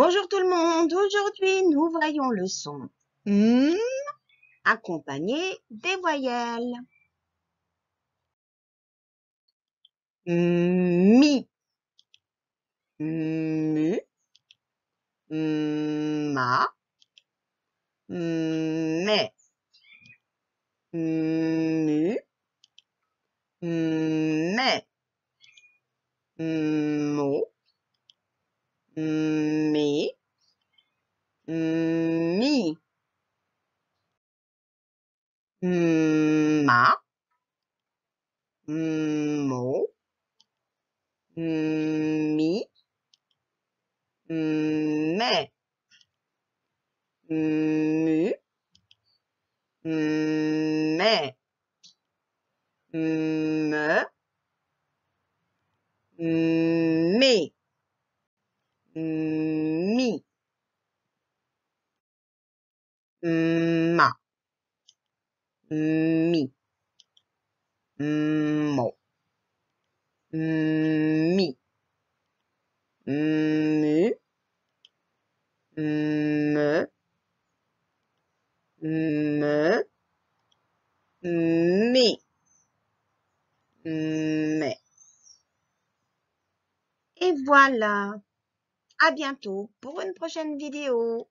Bonjour tout le monde, aujourd'hui nous voyons le son M hmm, accompagné des voyelles. Mi, ma, mo, mi mà mổ mi mẹ mu mẹ me, ma, mi, mo, mi, mu, me, me, mi, me. Et voilà. À bientôt pour une prochaine vidéo.